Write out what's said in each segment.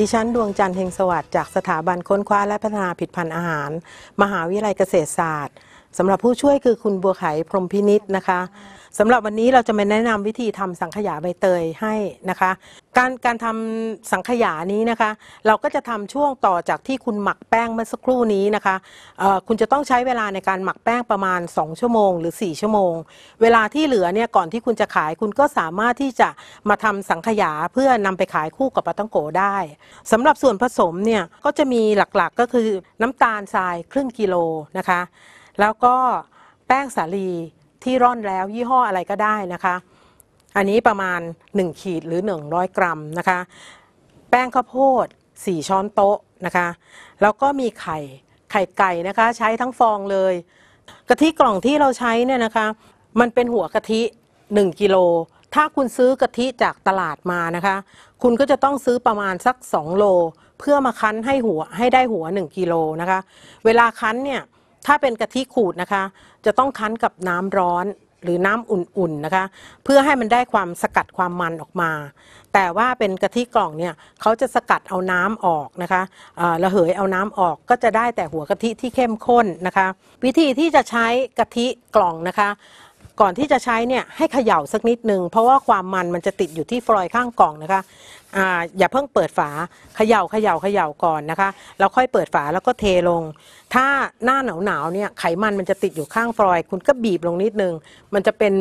ดิฉันดวงจันทร์เฮงสวัสดิ์จากสถาบันค้นคว้าและพัฒนาผลิตภัณฑ์อาหาร มหาวิทยาลัยเกษตรศาสตร์สำหรับผู้ช่วยคือคุณบัวไขพรมพินิษนะคะ สำหรับวันนี้เราจะมาแนะนำวิธีทำสังขยาใบเตยให้นะคะ การการทำสังขยานี้นะคะ เราก็จะทำช่วงต่อจากที่คุณหมักแป้งเมื่อสักครู่นี้นะคะคุณจะต้องใช้เวลาในการหมักแป้งประมาณ2ชั่วโมง หรือ4ชั่วโมง เวลาที่เหลือเนี่ยก่อนที่คุณจะขาย คุณก็สามารถที่จะมาทำสังขยาเพื่อนำไปขายคู่กับปลาต้องโกได้สำหรับส่วนผสมเนี่ยก็จะมีหลักๆกก็คือน้ำตาลทรายครึ่งกิโลนะคะแล้วก็แป้งสาลีที่ร่อนแล้วยี่ห้ออะไรก็ได้นะคะ อันนี้ประมาณ 1 ขีดหรือ 100 กรัมนะคะ แป้งข้าวโพด4ช้อนโต๊ะนะคะ แล้วก็มีไข่ไข่ไก่นะคะ ใช้ทั้งฟองเลยกะทิกล่องที่เราใช้เนี่ยนะคะ มันเป็นหัวกะทิ 1กิโล ถ้าคุณซื้อกะทิจากตลาดมานะคะ คุณก็จะต้องซื้อประมาณสัก 2 โล เพื่อมาคั้นให้หัวให้ได้หัว 1กิโลนะคะ เวลาคั้นเนี่ยถ้าเป็นกะทิขูดนะคะจะต้องคั้นกับน้ำร้อนหรือน้ำอุ่นๆนะคะ เพื่อให้มันได้ความสกัดความมันออกมา แต่ว่าเป็นกะทิกล่องเนี่ยเขาจะสกัดเอาน้ำออกนะคะระเหยเอาน้ำออกก็จะได้แต่หัวกะทิที่เข้มข้นนะคะ วิธีที่จะใช้กะทิกล่องนะคะก่อนที่จะใช้เนี่ยให้เขย่าสักนิดนึง เพราะว่าความมันมันจะติดอยู่ที่ฟลอยข้างกล่องนะคะอ่าอย่าเพิ่งเปิดฝาเขย่าเขย่าเขย่าก่อนนะคะแล้วค่อยเปิดฝาแล้วก็เทลง ถ้าหน้าหนาวหนาวเนี่ยไขมันมันจะติดอยู่ข้างฟลอย คุณก็บีบลงนิดนึงมันจะเป็น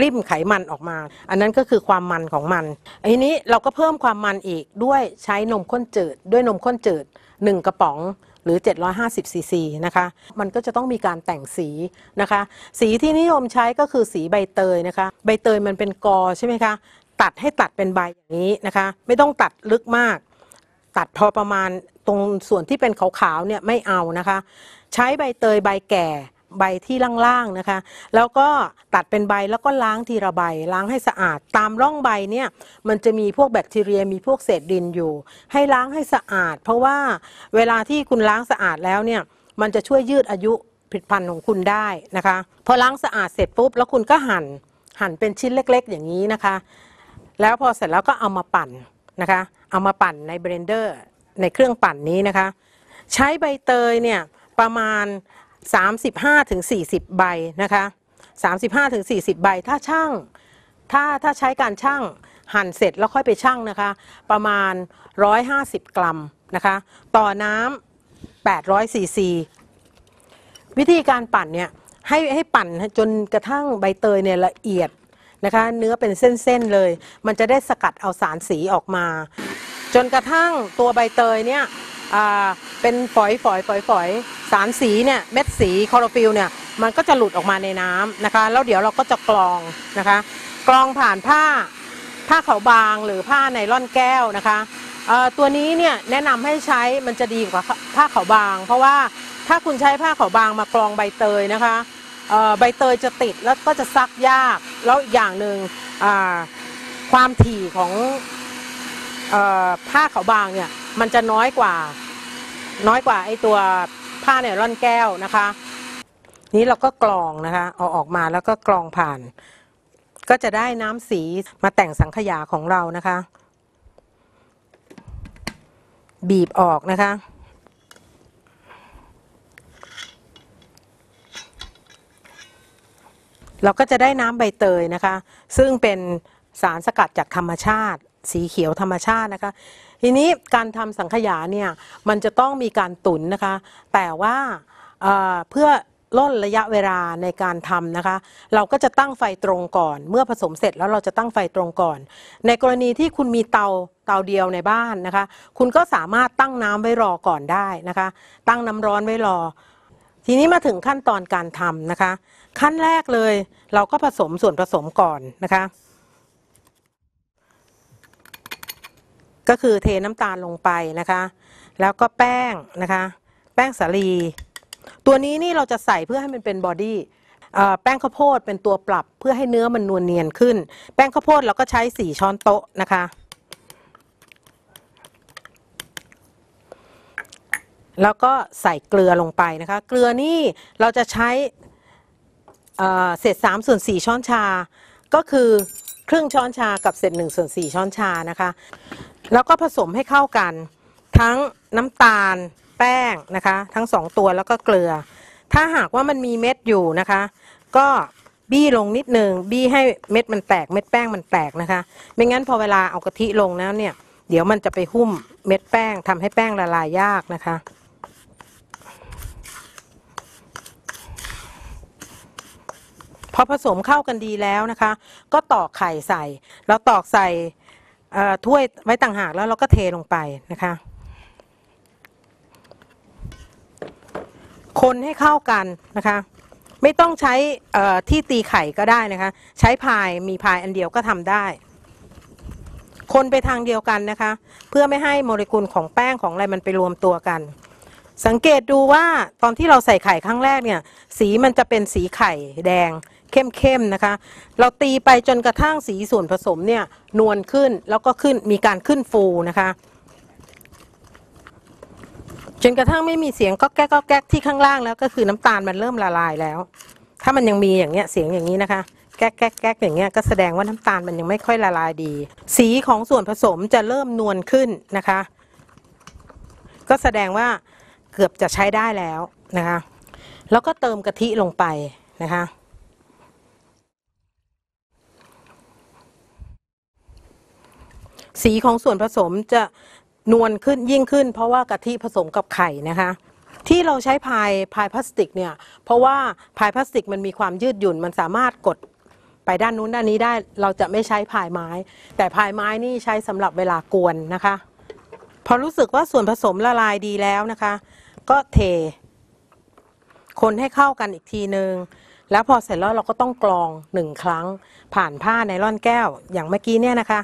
ริมไขมันออกมา อันนั้นก็คือความมันของมันอีนี้เราก็เพิ่มความมันอีกด้วยใช้นมข้นจืดด้วยนมข้นจืด1กระป๋องหรือ 750ซีซีนะคะ มันก็จะต้องมีการแต่งสีนะคะ สีที่นิยมใช้ก็คือสีใบเตยนะคะ ใบเตยมันเป็นกอใช่ไหมคะ ตัดให้ตัดเป็นใบอย่างนี้นะคะ ไม่ต้องตัดลึกมาก ตัดพอประมาณ ตรงส่วนที่เป็นขาวๆ เนี่ยไม่เอานะคะ ใช้ใบเตยใบแก่ใบที่ล่างๆ นะคะ แล้วก็ตัดเป็นใบแล้วก็ล้างทีละใบ ล้างให้สะอาด ตามร่องใบเนี่ย มันจะมีพวกแบคทีเรีย มีพวกเศษดินอยู่ ให้ล้างให้สะอาด เพราะว่าเวลาที่คุณล้างสะอาดแล้วเนี่ย มันจะช่วยยืดอายุผลิตภัณฑ์ของคุณได้นะคะ พอล้างสะอาดเสร็จปุ๊บ แล้วคุณก็หั่น หั่นเป็นชิ้นเล็กๆ อย่างนี้นะคะ แล้วพอเสร็จแล้วก็เอามาปั่นนะคะ เอามาปั่นในเบรนเดอร์ ในเครื่องปั่นนี้นะคะ ใช้ใบเตยเนี่ยประมาณ35ถึง40 ใบนะคะ 35ถึง40 ใบถ้าช่างถ้าถ้าใช้การช่างหั่นเสร็จแล้วค่อยไปช่างนะคะ ประมาณ 150 กรัมนะคะ ต่อน้ำ800ซีซีวิธีการปั่นเนี่ยให้ให้ปั่นจนกระทั่งใบเตยเนี่ยละเอียดนะคะ เนื้อเป็นเส้น ๆ เลย มันจะได้สกัดเอาสารสีออกมา จนกระทั่งตัวใบเตยเนี่ยเป็นฝอยฝอยฝอยฝอยสารสีเนี่ยเม็ดสีคลอโรฟิลเนี่ยมันก็จะหลุดออกมาในน้ำนะคะแล้วเดี๋ยวเราก็จะกรองนะคะกรองผ่านผ้าผ้าขาวบางหรือผ้าไนล่อนแก้วนะคะตัวนี้เนี่ยแนะนำให้ใช้มันจะดีกว่าผ้าขาวบาง เพราะว่าถ้าคุณใช้ผ้าขาวบางมากรองใบเตยนะคะใบเตยจะติดแล้วก็จะซักยาก แล้วอีกอย่างหนึ่งความถี่ของผ้าขาวบางเนี่ยมันจะน้อยกว่าน้อยกว่าไอตัวผ้าเนร่อนแก้วนะคะ นี้เราก็กรองนะคะเอาออกมาแล้วก็กรองผ่าน ก็จะได้น้ำสีมาแต่งสังขยาของเรานะคะ บีบออกนะคะ เราก็จะได้น้ำใบเตยนะคะ ซึ่งเป็นสารสกัดจากธรรมชาติสีเขียวธรรมชาตินะคะ ทีนี้การทำสังขยาเนี่ยมันจะต้องมีการตุนนะคะ แต่ว่าเพื่อลดระยะเวลาในการทำนะคะ เราก็จะตั้งไฟตรงก่อน เมื่อผสมเสร็จแล้วเราจะตั้งไฟตรงก่อน ในกรณีที่คุณมีเตาเตาเดียวในบ้านนะคะ คุณก็สามารถตั้งน้ำไว้รอก่อนได้นะคะ ตั้งน้ำร้อนไว้รอ ทีนี้มาถึงขั้นตอนการทำนะคะ ขั้นแรกเลยเราก็ผสมส่วนผสมก่อนนะคะก็คือเทน้ำตาลลงไปนะคะ แล้วก็แป้งนะคะ แป้งสาลี ตัวนี้นี่เราจะใส่เพื่อให้มันเป็นบอดี้แป้งข้าวโพดเป็นตัวปรับ เพื่อให้เนื้อมันนวลเนียนขึ้น แป้งข้าวโพดเราก็ใช้สี่ช้อนโต๊ะนะคะ แล้วก็ใส่เกลือลงไปนะคะ เกลือนี่เราจะใช้เศษสามส่วนสี่ช้อนชา ก็คือครึ่งช้อนชากับเศษหนึ่งส่วนสี่ช้อนชานะคะแล้วก็ผสมให้เข้ากัน ทั้งน้ำตาลแป้งนะคะ ทั้งสองตัวแล้วก็เกลือ ถ้าหากว่ามันมีเม็ดอยู่นะคะ ก็บี้ลงนิดหนึ่งบี้ให้เม็ดมันแตก เม็ดแป้งมันแตกนะคะ ไม่งั้นพอเวลาเอากะทิลงแล้วเนี่ย เดี๋ยวมันจะไปหุ้มเม็ดแป้งทำให้แป้งละลายยากนะคะ พอผสมเข้ากันดีแล้วนะคะ ก็ตอกไข่ใส่ แล้วตอกใส่ถ้วยไว้ต่างหากแล้วเราก็เทลงไป นะคะคนให้เข้ากันนะคะไม่ต้องใช้ที่ตีไข่ก็ได้นะคะใช้พายมีพายอันเดียวก็ทำได้ คนไปทางเดียวกันนะคะเพื่อไม่ให้โมเลกุลของแป้งของอะไรมันไปรวมตัวกัน สังเกตดูว่าตอนที่เราใส่ไข่ครั้งแรกเนี่ยสีมันจะเป็นสีไข่แดงเข้มๆนะคะ เราตีไปจนกระทั่งสีส่วนผสมเนี่ยนวลขึ้นแล้วก็ขึ้นมีการขึ้นฟูนะคะ จนกระทั่งไม่มีเสียงก็แก๊กก็แก๊กที่ข้างล่างแล้ว ก็คือน้ำตาลมันเริ่มละลายแล้ว ถ้ามันยังมีอย่างเงี้ยเสียงอย่างนี้นะคะ แก๊กแก๊กแก๊กอย่างเงี้ยก็แสดงว่าน้ำตาลมันยังไม่ค่อยละลายดี สีของส่วนผสมจะเริ่มนวลขึ้นนะคะ ก็แสดงว่าเกือบจะใช้ได้แล้วนะคะ แล้วก็เติมกะทิลงไปนะคะสีของส่วนผสมจะนวลขึ้นยิ่งขึ้น เพราะว่ากะทิผสมกับไข่นะคะ ที่เราใช้พายพายพลาสติกเนี่ยเพราะว่าพายพลาสติกมันมีความยืดหยุ่นมันสามารถกดไปด้านนู้นด้านนี้ได้เราจะไม่ใช้พายไม้ แต่พายไม้นี่ใช้สำหรับเวลากวนนะคะ พอรู้สึกว่าส่วนผสมละลายดีแล้วนะคะ ก็เท คนให้เข้ากันอีกทีหนึ่งแล้วพอเสร็จแล้วเราก็ต้องกรองหนึ่งครั้งผ่านผ้าไนล่อนแก้วอย่างเมื่อกี้เนี่ยนะคะ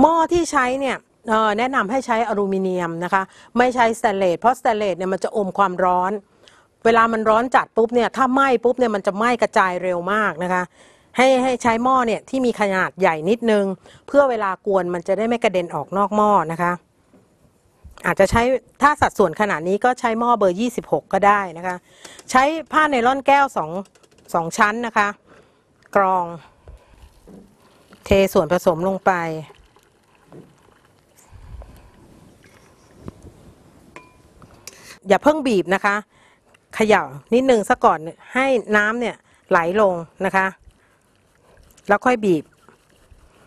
หม้อที่ใช้เนี่ยแนะนำให้ใช้อลูมิเนียมนะคะ ไม่ใช้สเตลเลตเพราะสเตลเลตเนี่ยมันจะอมความร้อน เวลามันร้อนจัดปุ๊บเนี่ย ถ้าไหม้ปุ๊บเนี่ยมันจะไหม้กระจายเร็วมากนะคะ ให้ให้ใช้หม้อเนี่ยที่มีขนาดใหญ่นิดนึง เพื่อเวลากวนมันจะได้ไม่กระเด็นออกนอกหม้อนะคะ อาจจะใช้ถ้าสัดส่วนขนาดนี้ก็ใช้หม้อเบอร์26ก็ได้นะคะ ใช้ผ้าไนล่อนแก้วสองสองชั้นนะคะกรอง เทส่วนผสมลงไปอย่าเพิ่งบีบนะคะเขย่านิดนึงซะก่อนให้น้ำเนี่ยไหลลงนะคะ แล้วค่อยบีบ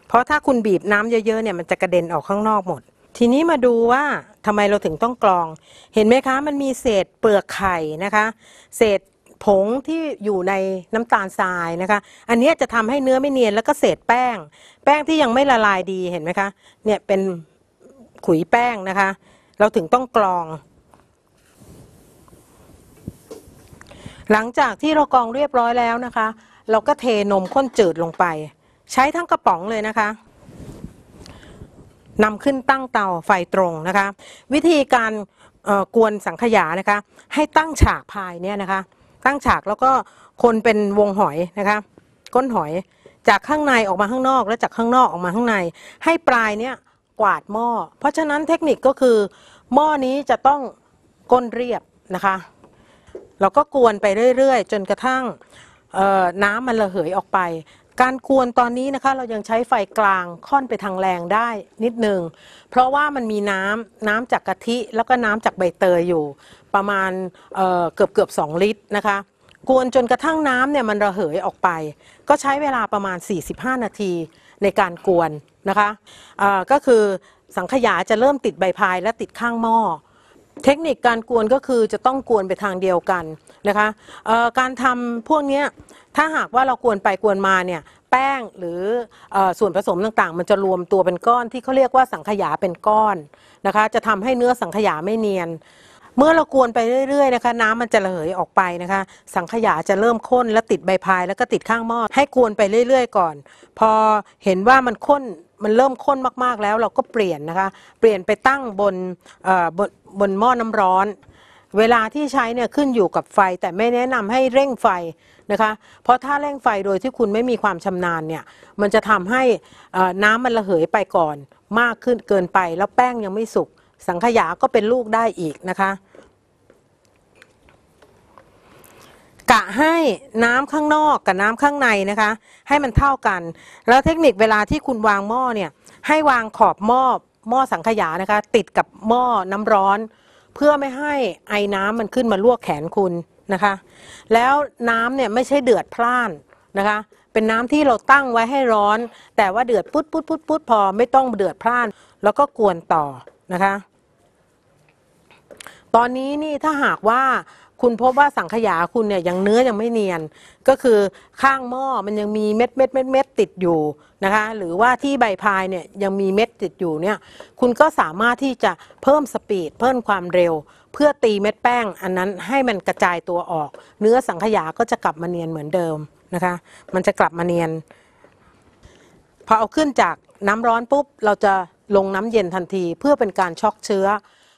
เพราะถ้าคุณบีบน้ำเยอะๆเนี่ยมันจะกระเด็นออกข้างนอกหมด ทีนี้มาดูว่าทำไมเราถึงต้องกรอง เห็นไหมคะมันมีเศษเปลือกไข่นะคะ เศษผงที่อยู่ในน้ำตาลทรายนะคะ อันนี้จะทำให้เนื้อไม่เนียนแล้วก็เศษแป้ง แป้งที่ยังไม่ละลายดีเห็นไหมคะ เนี่ยเป็นขุยแป้งนะคะ เราถึงต้องกรองหลังจากที่เรากรองเรียบร้อยแล้วนะคะ เราก็เทนมข้นจืดลงไป ใช้ทั้งกระป๋องเลยนะคะนำขึ้นตั้งเตาไฟตรงนะคะ วิธีการกวนสังขยานะคะ ให้ตั้งฉากพายเนี่ยนะคะ ตั้งฉากแล้วก็คนเป็นวงหอยนะคะก้นหอยจากข้างในออกมาข้างนอก และจากข้างนอกออกมาข้างในให้ปลายเนี่ยกวาดหม้อ เพราะฉะนั้นเทคนิคก็คือ หม้อนี้จะต้องก้นเรียบนะคะเราก็กวนไปเรื่อยๆ จนกระทั่งน้ำมันระเหยออกไป การกวนตอนนี้นะคะเรายังใช้ไฟกลางค่อนไปทางแรงได้นิดหนึ่งเพราะว่ามันมีน้ำน้ำจากกะทิแล้วก็น้ำจากใบเตยอยู่ ประมาณเเกือบเกือบสองลิตรนะคะกวนจนกระทั่งน้ำเนี่ยมันระเหยออกไป ก็ใช้เวลาประมาณ 45 นาทีในการกวนนะคะะก็คือสังขยาจะเริ่มติดใบพายและติดข้างหม้อเทคนิคการกวนก็คือจะต้องกวนไปทางเดียวกันนะคะการทำพวกนี้ถ้าหากว่าเรากวนไปกวนมาเนี่ยแป้งหรืออส่วนผสมต่างๆ มันจะรวมตัวเป็นก้อนที่เขาเรียกว่าสังขยาเป็นก้อนนะคะจะทำให้เนื้อสังขยาไม่เนียน เมื่อเรากวนไปเรื่อยๆนะคะ น้ำมันจะระเหยออกไปนะคะสังขยาจะเริ่มข้น และติดใบพาย แล้วก็ติดข้างหม้อให้กวนไปเรื่อยๆ ก่อน พอเห็นว่ามันข้นมันเริ่มข้นมากๆแล้วเราก็เปลี่ยนนะคะ เปลี่ยนไปตั้งบนบนบนหม้อน้ำร้อน เวลาที่ใช้เนี่ยขึ้นอยู่กับไฟ แต่ไม่แนะนำให้เร่งไฟนะคะ เพราะถ้าเร่งไฟโดยที่คุณไม่มีความชำนาญเนี่ย มันจะทำให้น้ำมันระเหยไปก่อน มากขึ้นเกินไปแล้วแป้งยังไม่สุกสังขยา ก็เป็นลูกได้อีกนะคะกะให้น้ำข้างนอกกับน้ำข้างในนะคะ ให้มันเท่ากันแล้วเทคนิคเวลาที่คุณวางหม้อเนี่ยให้วางขอบหม้อหม้อสังขยานะคะ ติดกับหม้อน้ำร้อน เพื่อไม่ให้ไอ้น้ำมันขึ้นมาลวกแขนคุณนะคะ แล้วน้ำเนี่ยไม่ใช่เดือดพล่านนะคะ เป็นน้ำที่เราตั้งไว้ให้ร้อน แต่ว่าเดือดปุ๊ดปุ๊ดปุ๊ดปุ๊ดพอ ไม่ต้องเดือดพล่าน แล้วก็กวนต่อนะคะ ตอนนี้นี่ถ้าหากว่าคุณพบว่าสังขยาคุณเนี่ยยังเนื้อยังไม่เนียน ก็คือข้างหม้อมันยังมีเม็ดเม็ดเม็ดเม็ดติดอยู่นะคะหรือว่าที่ใบพายเนี่ยยังมีเม็ดติดอยู่เนี่ยคุณก็สามารถที่จะเพิ่มสปีดเพิ่มความเร็ว เพื่อตีเม็ดแป้งอันนั้นให้มันกระจายตัวออก เนื้อสังขยาก็จะกลับมาเนียนเหมือนเดิมนะคะ มันจะกลับมาเนียนพอเอาขึ้นจากน้ำร้อนปุ๊บเราจะลงน้ำเย็นทันทีเพื่อเป็นการช็อกเชื้อ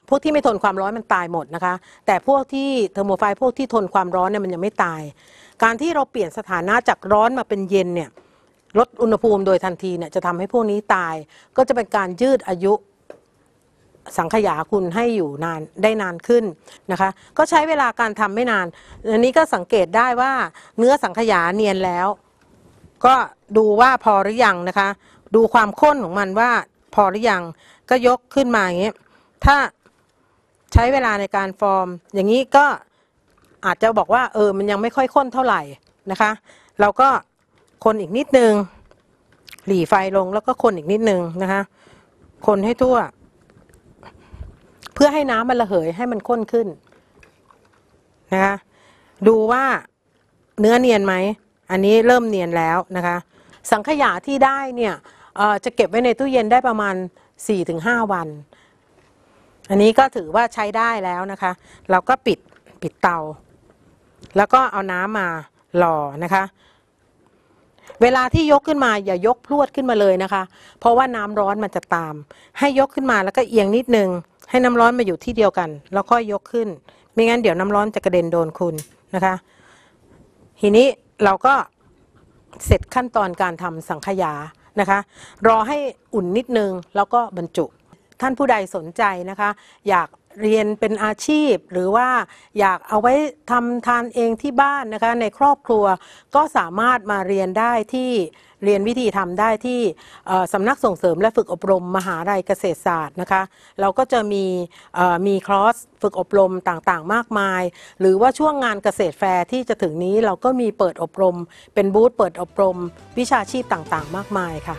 พวกที่ไม่ทนความร้อนมันตายหมดนะคะ แต่พวกที่เทอร์โมไฟล์พวกที่ทนความร้อนเนี่ยมันยังไม่ตาย การที่เราเปลี่ยนสถานะจากร้อนมาเป็นเย็นเนี่ย ลดอุณหภูมิโดยทันทีเนี่ยจะทำให้พวกนี้ตาย ก็จะเป็นการยืดอายุสังขยาคุณให้อยู่นานได้นานขึ้นนะคะ ก็ใช้เวลาการทำไม่นาน อันนี้ก็สังเกตได้ว่าเนื้อสังขยาเนียนแล้ว ก็ดูว่าพอหรือยังนะคะ ดูความข้นของมันว่าพอหรือยัง ก็ยกขึ้นมาอย่างนี้ถ้าใช้เวลาในการฟอร์มอย่างนี้ก็อาจจะบอกว่าเออมันยังไม่ค่อยข้นเท่าไหร่นะคะ เราก็คนอีกนิดนึง หลีไฟลงแล้วก็คนอีกนิดนึงนะคะคนให้ทั่ว เพื่อให้น้ำมันระเหยให้มันข้นขึ้นนะคะดูว่าเนื้อเนียนไหม อันนี้เริ่มเนียนแล้วนะคะ สังขยาที่ได้เนี่ยจะเก็บไว้ในตู้เย็นได้ประมาณ 4-5 วันอันนี้ก็ถือว่าใช้ได้แล้วนะคะ เราก็ปิดปิดเตา แล้วก็เอาน้ำมาหล่อนะคะ เวลาที่ยกขึ้นมาอย่ายกพรวดขึ้นมาเลยนะคะ เพราะว่าน้ำร้อนมันจะตาม ให้ยกขึ้นมาแล้วก็เอียงนิดนึง ให้น้ำร้อนมาอยู่ที่เดียวกันแล้วค่อยยกขึ้นไม่งั้นเดี๋ยวน้ำร้อนจะกระเด็นโดนคุณนะคะทีนี้เราก็เสร็จขั้นตอนการทำสังขยานะคะ รอให้อุ่นนิดนึง แล้วก็บรรจุท่านผู้ใดสนใจนะคะ อยากเรียนเป็นอาชีพหรือว่าอยากเอาไว้ทำทานเองที่บ้านนะคะในครอบครัวก็สามารถมาเรียนได้ที่เรียนวิธีทำได้ที่สำนักส่งเสริมและฝึกอบรมมหาลัยเกษตรศาสตร์นะคะ เราก็จะมีมีคลอสฝึกอบรมต่างๆ มากมาย หรือว่าช่วงงานเกษตรแฟร์ที่จะถึงนี้เราก็มีเปิดอบรม เป็นบูธเปิดอบรมวิชาชีพต่างๆ มากมายค่ะ